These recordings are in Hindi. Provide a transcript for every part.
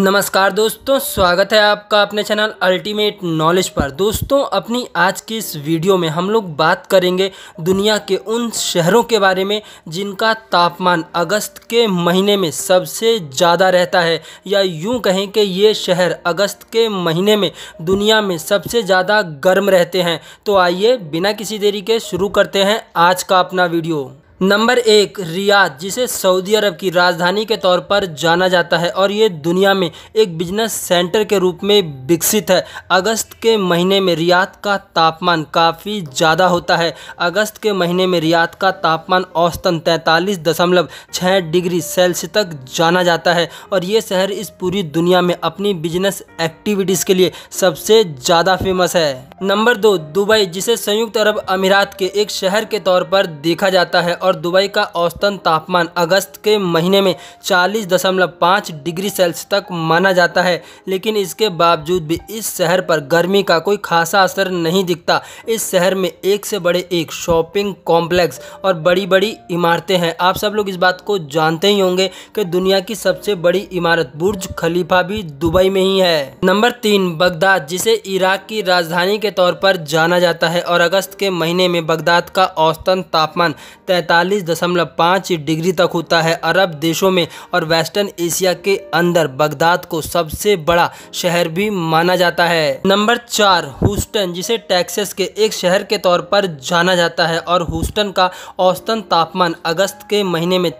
नमस्कार दोस्तों स्वागत है आपका अपने चैनल अल्टीमेट नॉलेज पर दोस्तों अपनी आज की इस वीडियो में हम लोग बात करेंगे दुनिया के उन शहरों के बारे में जिनका तापमान अगस्त के महीने में सबसे ज़्यादा रहता है या यूं कहें कि ये शहर अगस्त के महीने में दुनिया में सबसे ज़्यादा गर्म रहते हैं तो आइए बिना किसी देरी के शुरू करते हैं आज का अपना वीडियो नंबर एक रियाद जिसे सऊदी अरब की राजधानी के तौर पर जाना जाता है और ये दुनिया में एक बिजनेस सेंटर के रूप में विकसित है अगस्त के महीने में रियाद का तापमान काफ़ी ज़्यादा होता है अगस्त के महीने में रियाद का तापमान औसतन तैंतालीस दशमलव छः डिग्री सेल्सियस तक जाना जाता है और ये शहर इस पूरी दुनिया में अपनी बिजनेस एक्टिविटीज़ के लिए सबसे ज़्यादा फेमस है नंबर दो दुबई जिसे संयुक्त अरब अमीरात के एक शहर के तौर पर देखा जाता है और और दुबई का औसतन तापमान अगस्त के महीने में 40.5 डिग्री सेल्सियस तक माना जाता है लेकिन इसके बावजूद भी इस शहर पर गर्मी का कोई खासा असर नहीं दिखता इस शहर में एक से बड़े एक शॉपिंग कॉम्प्लेक्स और बड़ी बड़ी इमारतें हैं आप सब लोग इस बात को जानते ही होंगे कि दुनिया की सबसे बड़ी इमारत बुर्ज खलीफा भी दुबई में ही है नंबर तीन बगदाद जिसे इराक की राजधानी के तौर पर जाना जाता है और अगस्त के महीने में बगदाद का औसतन तापमान तैतालीस पाँच डिग्री तक होता है अरब देशों में और वेस्टर्न एशिया के अंदर बगदाद को सबसे बड़ा शहर भी माना जाता है नंबर चार हूस्टन जिसे टेक्सास के एक शहर के तौर पर जाना जाता है और हूस्टन का औसतन तापमान अगस्त के महीने में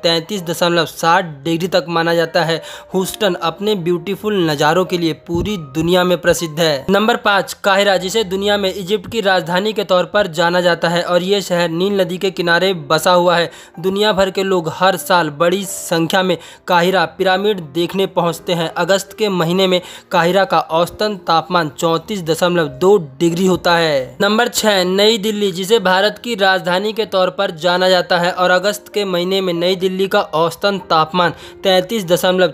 साठ डिग्री तक माना जाता है हूस्टन अपने ब्यूटीफुल नज़ारों के लिए पूरी दुनिया में प्रसिद्ध है नंबर पाँच काहिरा जिसे दुनिया में इजिप्ट की राजधानी के तौर पर जाना जाता है और ये शहर नील नदी के किनारे बसा हुआ हुआ है दुनिया भर के लोग हर साल बड़ी संख्या में काहिरा पिरामिड देखने पहुंचते हैं अगस्त के महीने में काहिरा का औसतन तापमान चौंतीस दशमलव दो डिग्री होता है नंबर छः नई दिल्ली जिसे भारत की राजधानी के तौर पर जाना जाता है और अगस्त के महीने में नई दिल्ली का औसतन तापमान तैंतीस दशमलव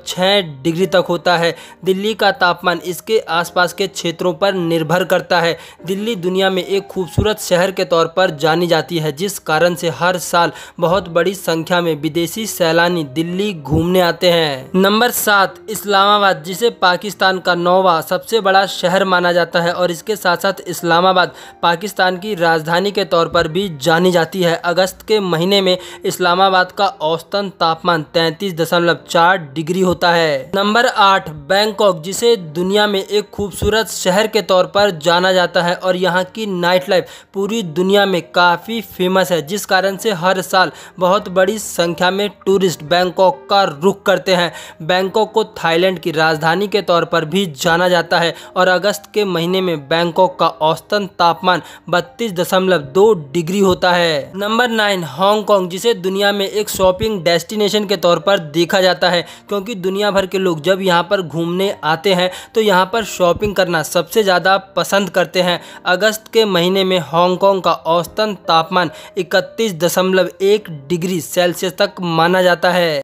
डिग्री तक होता है दिल्ली का तापमान इसके आसपास के क्षेत्रों पर निर्भर करता है दिल्ली दुनिया में एक खूबसूरत शहर के तौर पर जानी जाती है जिस कारण से हर साल बहुत बड़ी संख्या में विदेशी सैलानी दिल्ली घूमने आते हैं नंबर सात इस्लामाबाद जिसे पाकिस्तान का नौवा सबसे बड़ा शहर माना जाता है और इसके साथ साथ इस्लामाबाद पाकिस्तान की राजधानी के तौर पर भी जानी जाती है अगस्त के महीने में इस्लामाबाद का औसतन तापमान तैतीस दशमलव चार डिग्री होता है नंबर आठ बैंकॉक जिसे दुनिया में एक खूबसूरत शहर के तौर पर जाना जाता है और यहाँ की नाइट लाइफ पूरी दुनिया में काफ़ी फेमस है जिस कारण से हर साल बहुत बड़ी संख्या में टूरिस्ट बैंकॉक का रुख करते हैं बैंकॉक को थाईलैंड की राजधानी के तौर पर भी जाना जाता है और अगस्त के महीने में बैंकॉक का औसतन तापमान बत्तीस दशमलव दो डिग्री होता है नंबर नाइन हांगकॉन्ग जिसे दुनिया में एक शॉपिंग डेस्टिनेशन के तौर पर देखा जाता है क्योंकि दुनिया भर के लोग जब यहाँ पर घूमने आते हैं तो यहाँ पर शॉपिंग करना सबसे ज़्यादा पसंद करते हैं अगस्त के महीने में हांगकॉन्ग का औसतन तापमान इकतीस दशमलव एक डिग्री सेल्सियस तक माना जाता है